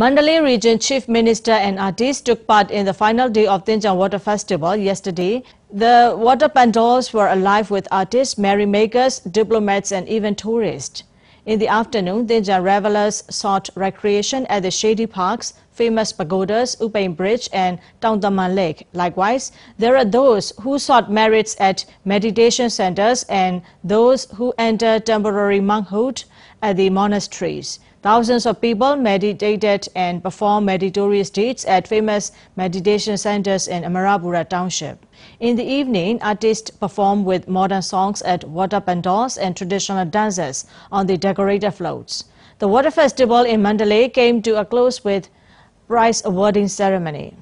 Mandalay Region Chief Minister and artists took part in the final day of Tinjan Water Festival yesterday. The water pandals were alive with artists, merrymakers, diplomats and even tourists. In the afternoon, Tinjan revelers sought recreation at the shady parks, famous pagodas, Upain Bridge and Tauntaman Lake. Likewise, there are those who sought merits at meditation centers and those who entered temporary monkhood at the monasteries. Thousands of people meditated and performed meditatorious deeds at famous meditation centers in Amarabura township. In the evening, artists performed with modern songs at water pandals and traditional dances on the decorated floats. The water festival in Mandalay came to a close with prize awarding ceremony.